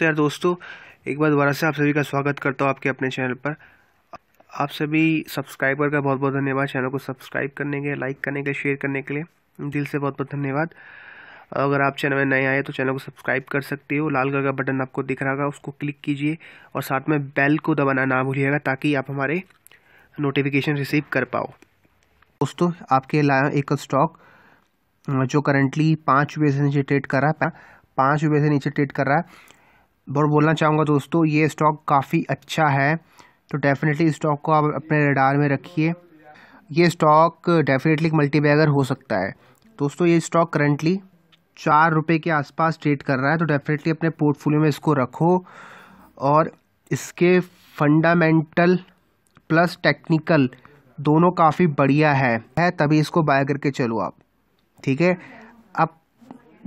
तो यार दोस्तों एक बार दोबारा से आप सभी का स्वागत करता हूँ आपके अपने चैनल पर आप सभी सब्सक्राइबर का बहुत बहुत धन्यवाद चैनल को सब्सक्राइब करने के लाइक करने के शेयर करने के लिए दिल से बहुत बहुत धन्यवाद अगर आप चैनल में नए आए तो चैनल को सब्सक्राइब कर सकते हो लाल कलर का बटन आपको दिख रहा होगा उसको क्लिक कीजिए और साथ में बेल को दबाना ना भूलिएगा ताकि आप हमारे नोटिफिकेशन रिसीव कर पाओ दोस्तों आपके लाया एक स्टॉक जो करंटली पाँच रुपये से नीचे ट्रेड कर रहा है पाँच रुपये से नीचे ट्रेड कर रहा है और बोलना चाहूँगा दोस्तों ये स्टॉक काफ़ी अच्छा है तो डेफ़िनेटली इस स्टॉक को आप अपने रडार में रखिए ये स्टॉक डेफ़िनेटली मल्टी बैगर हो सकता है दोस्तों ये स्टॉक करंटली चार रुपये के आसपास ट्रेड कर रहा है तो डेफ़िनेटली अपने पोर्टफोलियो में इसको रखो और इसके फंडामेंटल प्लस टेक्निकल दोनों काफ़ी बढ़िया है तभी इसको बाय करके चलो आप ठीक है अब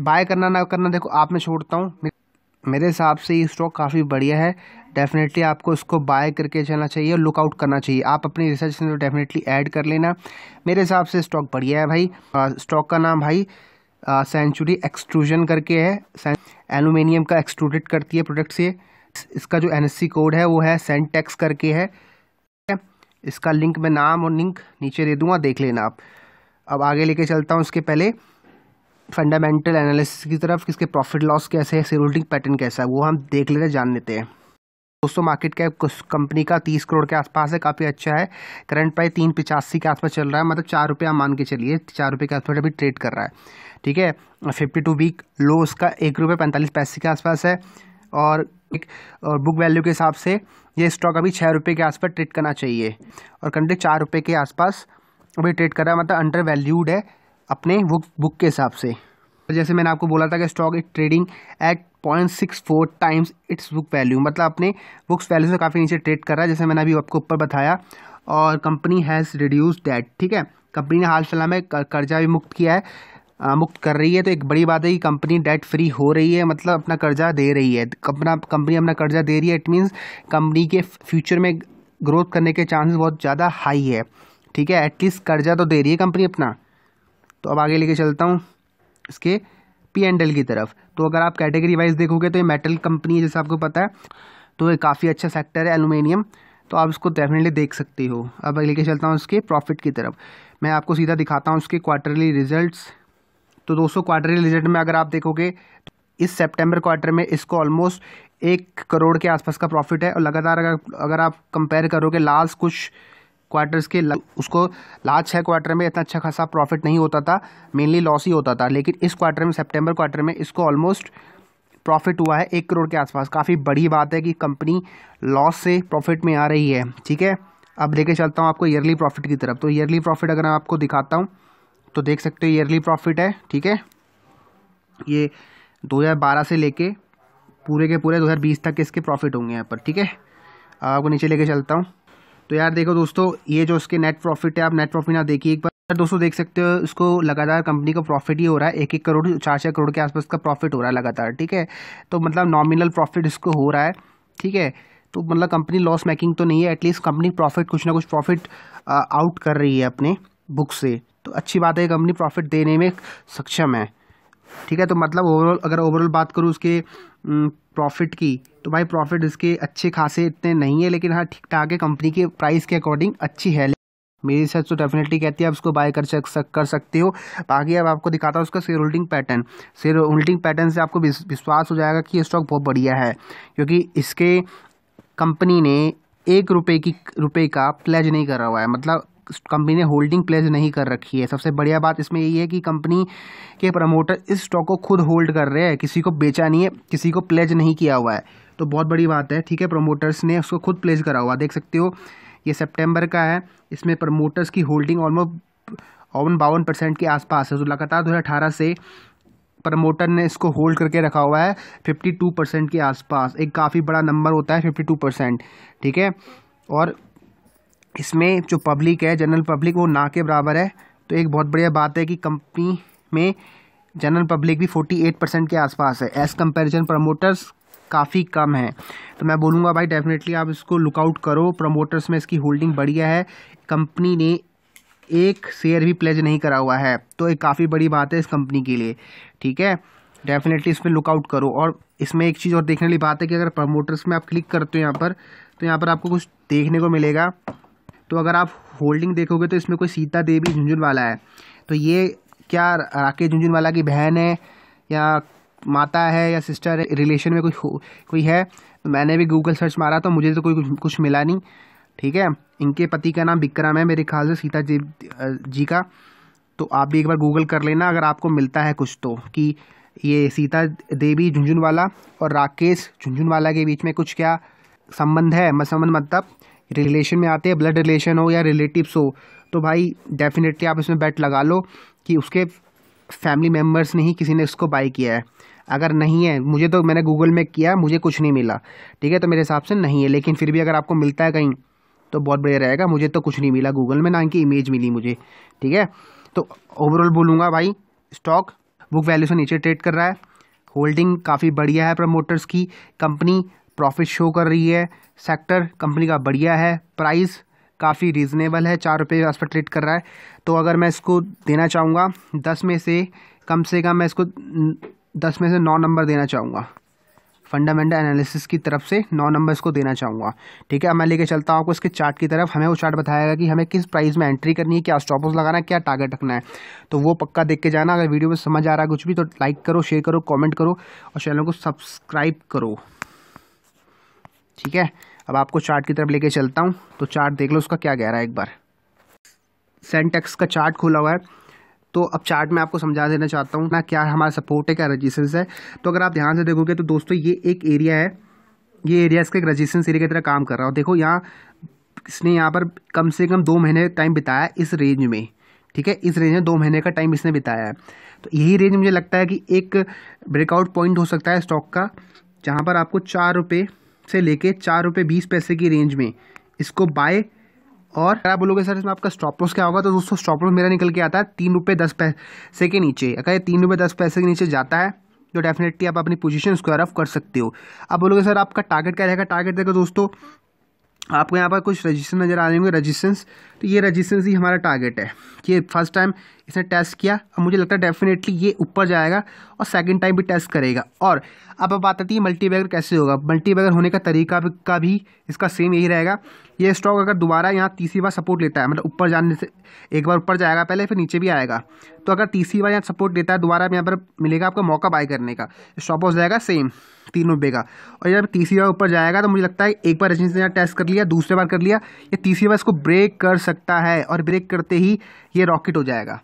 बाय करना ना करना देखो आप मैं छोड़ता हूँ मेरे हिसाब से ये स्टॉक काफ़ी बढ़िया है डेफिनेटली आपको इसको बाय करके चलना चाहिए लुकआउट करना चाहिए आप अपनी रिसर्च में डेफिनेटली ऐड कर लेना मेरे हिसाब से स्टॉक बढ़िया है भाई स्टॉक का नाम भाई सेंचुरी एक्सट्रूजन करके है एलुमिनियम का एक्सट्रूडेड करती है प्रोडक्ट से इसका जो एन कोड है वो है सेंटेक्स करके है इसका लिंक मैं नाम और लिंक नीचे दे दूँगा देख लेना आप अब आगे लेके चलता हूँ उसके पहले फंडामेंटल एनालिसिस की तरफ किसके प्रॉफिट लॉस कैसे है सेलोल्डिंग पैटर्न कैसा है वो हम देख लेते जान लेते हैं दोस्तों मार्केट कैप कंपनी का तीस करोड़ के आसपास है काफ़ी अच्छा है करंट प्राइस तीन पिचासी के आसपास चल रहा है मतलब चार रुपये मान के चलिए चार रुपये के आसपास अभी ट्रेड कर रहा है ठीक है फिफ्टी टू वीक लो उसका एक रुपये पैंतालीस पैसे के आसपास है और एक और बुक वैल्यू के हिसाब से ये स्टॉक अभी छः रुपये के आसपास ट्रेड करना चाहिए और कंट्री चार रुपये के आसपास अभी ट्रेड कर रहा है मतलब अंडर वैल्यूड है अपने बुक बुक के हिसाब से तो जैसे मैंने आपको बोला था कि stock is trading at point six four times its book value मतलब अपने बुक्स वैल्यू से काफ़ी नीचे ट्रेड कर रहा है जैसे मैंने अभी आपको ऊपर बताया और कंपनी हैज़ रिड्यूस डेट ठीक है कंपनी ने हाल फिलहाल में कर्जा भी मुक्त किया है आ, मुक्त कर रही है तो एक बड़ी बात है कि कंपनी डेट फ्री हो रही है मतलब अपना कर्जा दे रही है अपना कंपनी अपना कर्जा दे रही है इट मीन्स कंपनी के फ्यूचर में ग्रोथ करने के चांसेस बहुत ज़्यादा हाई है ठीक है एटलीस्ट कर्जा तो दे रही है कंपनी अपना तो अब आगे लेके चलता हूँ इसके पी एंड एल की तरफ तो अगर आप कैटेगरी वाइज देखोगे तो ये मेटल कंपनी है जैसे आपको पता है तो ये काफ़ी अच्छा सेक्टर है एलुमिनियम तो आप इसको डेफिनेटली देख सकते हो अब लेके चलता हूँ उसके प्रॉफिट की तरफ मैं आपको सीधा दिखाता हूँ उसके क्वार्टरली रिजल्ट्स तो दोस्तों क्वार्टरली रिजल्ट में अगर आप देखोगे इस सेप्टेम्बर क्वार्टर में इसको ऑलमोस्ट एक करोड़ के आसपास का प्रॉफिट है और लगातार अगर अगर आप कंपेयर करोगे लास्ट कुछ क्वार्टर्स के उसको लास्ट छः क्वार्टर में इतना अच्छा खासा प्रॉफिट नहीं होता था मेनली लॉस ही होता था लेकिन इस क्वार्टर में सेप्टेम्बर क्वार्टर में इसको ऑलमोस्ट प्रॉफिट हुआ है एक करोड़ के आसपास काफ़ी बड़ी बात है कि कंपनी लॉस से प्रॉफिट में आ रही है ठीक है अब लेके चलता हूँ आपको ईयरली प्रॉफिट की तरफ तो ईयरली प्रॉफिट अगर मैं आपको दिखाता हूँ तो देख सकते हो ईयरली प्रॉफिट है ठीक है ये 2012 से लेके पूरे के पूरे 2020 तक इसके प्रॉफिट होंगे यहाँ पर ठीक है आपको नीचे लेके चलता हूँ तो यार देखो दोस्तों ये जो उसके नेट प्रॉफिट है आप नेट प्रॉफिट ना देखिए एक बार यार दोस्तों देख सकते हो इसको लगातार कंपनी का प्रॉफिट ही हो रहा है एक एक करोड़ चार चार करोड़ के आसपास का प्रॉफिट हो रहा है लगातार ठीक है तो मतलब नॉमिनल प्रॉफिट इसको हो रहा है ठीक है तो मतलब कंपनी लॉस मेकिंग तो नहीं है एटलीस्ट कंपनी प्रॉफिट कुछ ना कुछ प्रॉफिट आउट कर रही है अपने बुक से तो अच्छी बात है कंपनी प्रॉफिट देने में सक्षम है ठीक है तो मतलब ओवरऑल अगर ओवरऑल बात करूँ उसके प्रॉफिट की तो भाई प्रॉफिट इसके अच्छे खासे इतने नहीं है लेकिन हाँ ठीक ठाक है कंपनी के प्राइस के अकॉर्डिंग अच्छी है मेरी सच तो डेफिनेटली कहती है आप इसको बाय कर सक, कर सकते हो बाकी अब आपको दिखाता हूँ उसका share holding pattern share holding pattern से आपको विश्वास हो जाएगा कि ये स्टॉक बहुत बढ़िया है क्योंकि इसके कंपनी ने एक रुपये की रुपये का प्लेज नहीं करा हुआ है मतलब कंपनी ने होल्डिंग प्लेज नहीं कर रखी है सबसे बढ़िया बात इसमें यही है कि कंपनी के प्रमोटर इस स्टॉक को खुद होल्ड कर रहे हैं किसी को बेचा नहीं है किसी को प्लेज नहीं किया हुआ है तो बहुत बड़ी बात है ठीक है प्रमोटर्स ने उसको खुद प्लेज करा हुआ देख सकते हो ये सेप्टेम्बर का है इसमें प्रमोटर्स की होल्डिंग ऑलमोस्ट ओवन बावन परसेंट के आसपास है जो तो लगातार दो से प्रमोटर ने इसको होल्ड करके रखा हुआ है 52 परसेंट के आसपास एक काफ़ी बड़ा नंबर होता है 52 परसेंट ठीक है और इसमें जो पब्लिक है जनरल पब्लिक वो ना के बराबर है तो एक बहुत बढ़िया बात है कि कंपनी में जनरल पब्लिक भी फोर्टी एट परसेंट के आसपास है एज़ कंपेरिजन प्रमोटर्स काफ़ी कम है तो मैं बोलूँगा भाई डेफिनेटली आप इसको लुकआउट करो प्रमोटर्स में इसकी होल्डिंग बढ़िया है कंपनी ने एक शेयर भी प्लेज नहीं करा हुआ है तो एक काफ़ी बड़ी बात है इस कंपनी के लिए ठीक है डेफिनेटली इसमें लुकआउट करो और इसमें एक चीज़ और देखने वाली बात है कि अगर प्रमोटर्स में आप क्लिक करते हो यहाँ पर तो यहाँ पर आपको कुछ देखने को मिलेगा तो अगर आप होल्डिंग देखोगे तो इसमें कोई सीता देवी झुंझुनवाला है तो ये क्या राकेश झुंझुनवाला की बहन है या माता है या सिस्टर है रिलेशन में कोई कोई है तो मैंने भी गूगल सर्च मारा तो मुझे तो कोई कुछ मिला नहीं ठीक है इनके पति का नाम विक्रम है मेरे ख्याल से सीता जी जी का तो आप भी एक बार गूगल कर लेना अगर आपको मिलता है कुछ तो कि ये सीता देवी झुंझुनवाला और राकेश झुंझुनवाला के बीच में कुछ क्या संबंध है संबंध मतलब रिलेशन में आते हैं ब्लड रिलेशन हो या रिलेटिव्स हो तो भाई डेफिनेटली आप इसमें बैट लगा लो कि उसके फैमिली मेम्बर्स ने ही किसी ने इसको बाई किया है अगर नहीं है मुझे तो मैंने गूगल में किया मुझे कुछ नहीं मिला ठीक है तो मेरे हिसाब से नहीं है लेकिन फिर भी अगर आपको मिलता है कहीं तो बहुत बढ़िया रहेगा मुझे तो कुछ नहीं मिला गूगल में ना इनकी इमेज मिली मुझे ठीक है तो ओवरऑल बोलूँगा भाई स्टॉक बुक वैल्यू से नीचे ट्रेड कर रहा है होल्डिंग काफ़ी बढ़िया है प्रमोटर्स की कंपनी प्रॉफिट शो कर रही है सेक्टर कंपनी का बढ़िया है प्राइस काफ़ी रीज़नेबल है चार रुपये आस पर ट्रेड कर रहा है तो अगर मैं इसको देना चाहूँगा दस में से कम से कम मैं इसको दस में से नौ नंबर देना चाहूँगा फंडामेंटल एनालिसिस की तरफ से नौ नंबर इसको देना चाहूँगा ठीक है अब मैं लेके चलता हूँ आपको इसके चार्ट की तरफ हमें वो चार्ट बताएगा कि हमें किस प्राइस में एंट्री करनी है क्या स्टॉपर्स लगाना है क्या टारगेट रखना है तो वो पक्का देख के जाना अगर वीडियो में समझ आ रहा है कुछ भी तो लाइक करो शेयर करो कॉमेंट करो और चैनल को सब्सक्राइब करो ठीक है अब आपको चार्ट की तरफ लेके चलता हूँ तो चार्ट देख लो उसका क्या कह रहा है एक बार सेंटेक्स का चार्ट खुला हुआ है तो अब चार्ट में आपको समझा देना चाहता हूँ ना क्या हमारा सपोर्ट है क्या रजिस्टेंस है तो अगर आप ध्यान से देखोगे तो दोस्तों ये एक एरिया है ये एरिया इसका एक रजिस्टेंस एरिया की तरह काम कर रहा हूँ देखो यहाँ इसने यहाँ पर कम से कम दो महीने टाइम बिताया इस रेंज में ठीक है इस रेंज में दो महीने का टाइम इसने बिताया है तो यही रेंज मुझे लगता है कि एक ब्रेकआउट पॉइंट हो सकता है स्टॉक का जहाँ पर आपको चार रुपये से लेके चार रुपये बीस पैसे की रेंज में इसको बाय और अगर आप बोलोगे सर इसमें आपका स्टॉप लॉस क्या होगा तो दोस्तों स्टॉप लॉस मेरा निकल के आता है तीन रुपये दस पैसे के नीचे अगर ये तीन रुपये दस पैसे के नीचे जाता है तो डेफिनेटली आप अपनी पोजीशन स्क्वायर ऑफ कर सकते हो आप बोलोगे सर आपका टारगेट क्या रहेगा टारगेट देखो दोस्तों आपको यहाँ पर कुछ रजिस्टर नज़र आ रहे होंगे रजिस्टेंस तो ये रजिस्टेंस ही हमारा टारगेट है कि फर्स्ट टाइम इसने टेस्ट किया अब मुझे लगता है डेफिनेटली ये ऊपर जाएगा और सेकंड टाइम भी टेस्ट करेगा और अब बात आती है मल्टीबैगर कैसे होगा मल्टीबैगर होने का तरीका भी, का भी इसका सेम यही रहेगा ये स्टॉक अगर दोबारा यहाँ तीसरी बार सपोर्ट लेता है मतलब ऊपर जाने से एक बार ऊपर जाएगा पहले फिर नीचे भी आएगा तो अगर तीसरी बार यहाँ सपोर्ट लेता है दोबारा यहाँ पर मिलेगा आपको मौका बाय करने का स्टॉप हो जाएगा सेम तीन रुपये का और जब तीसरी बार ऊपर जाएगा तो मुझे लगता है एक बार रजनी ने यहाँ टेस्ट कर लिया दूसरी बार कर लिया या तीसरी बार इसको ब्रेक कर सकता है और ब्रेक करते ही ये रॉकेट हो जाएगा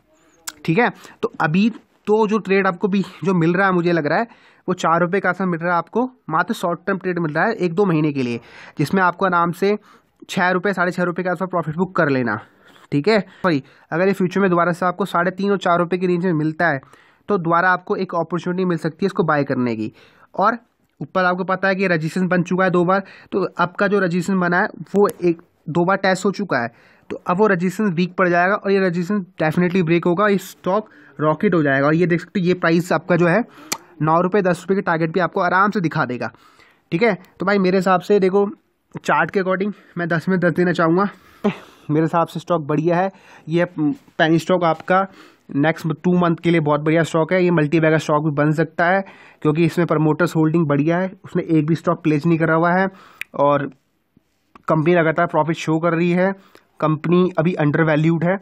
ठीक है तो अभी तो जो ट्रेड आपको भी जो मिल रहा है मुझे लग रहा है वो चार रुपये का सा मिल रहा है आपको मात्र शॉर्ट टर्म ट्रेड मिल रहा है एक दो महीने के लिए जिसमें आपको आराम से छः रुपये साढ़े छः रुपये के आसपास प्रॉफिट बुक कर लेना ठीक है सॉरी अगर ये फ्यूचर में दोबारा से आपको साढ़े तीन और चार रुपये की रेंज में मिलता है तो दोबारा आपको एक अपॉर्चुनिटी मिल सकती है इसको बाय करने की और ऊपर आपको पता है कि रजिस्ट्रेशन बन चुका है दो बार तो आपका जो रजिस्ट्रेशन बना है वो एक दो बार टेस्ट हो चुका है तो अब वो रजिस्टेंस वीक पड़ जाएगा और ये रजिस्टेंस डेफिनेटली ब्रेक होगा ये स्टॉक रॉकेट हो जाएगा और ये देख सकते हो ये प्राइस आपका जो है नौ रुपये दस रुपये के टारगेट भी आपको आराम से दिखा देगा ठीक है तो भाई मेरे हिसाब से देखो चार्ट के अकॉर्डिंग मैं दस में दस देना चाहूँगा मेरे हिसाब से स्टॉक बढ़िया है ये पैनी स्टॉक आपका नेक्स्ट टू मंथ के लिए बहुत बढ़िया स्टॉक है ये मल्टी बैगर स्टॉक भी बन सकता है क्योंकि इसमें प्रमोटर्स होल्डिंग बढ़िया है उसने एक भी स्टॉक प्लेज नहीं करा हुआ है और कंपनी लगातार प्रॉफिट शो कर रही है कंपनी अभी अंडर वैल्यूड है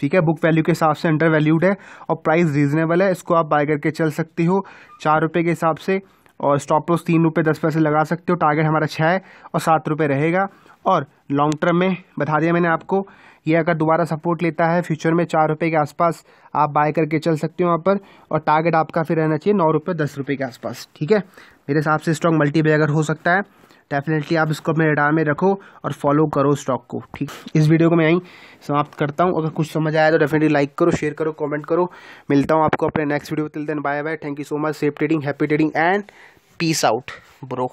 ठीक है बुक वैल्यू के हिसाब से अंडर वैल्यूड है और प्राइस रीजनेबल है इसको आप बाय करके चल सकते हो चार रुपये के हिसाब से और स्टॉप लॉस तीन रुपये दस पैसे लगा सकते हो टारगेट हमारा छः है और सात रुपये रहेगा और लॉन्ग टर्म में बता दिया मैंने आपको ये अगर दोबारा सपोर्ट लेता है फ्यूचर में चार रुपये के आसपास आप बाय करके चल सकते हो वहाँ पर और टारगेट आपका फिर रहना चाहिए नौ रुपये दस रुपये के आसपास ठीक है मेरे हिसाब से स्टॉक मल्टीप्लाई अगर हो सकता है डेफिनेटली आप इसको अपने रडार में रखो और फॉलो करो स्टॉक को ठीक इस वीडियो को मैं यहीं समाप्त करता हूँ अगर कुछ समझ आया तो डेफिनेटली लाइक करो शेयर करो कमेंट करो मिलता हूँ आपको अपने next video till then bye bye thank you so much safe trading happy trading and peace out bro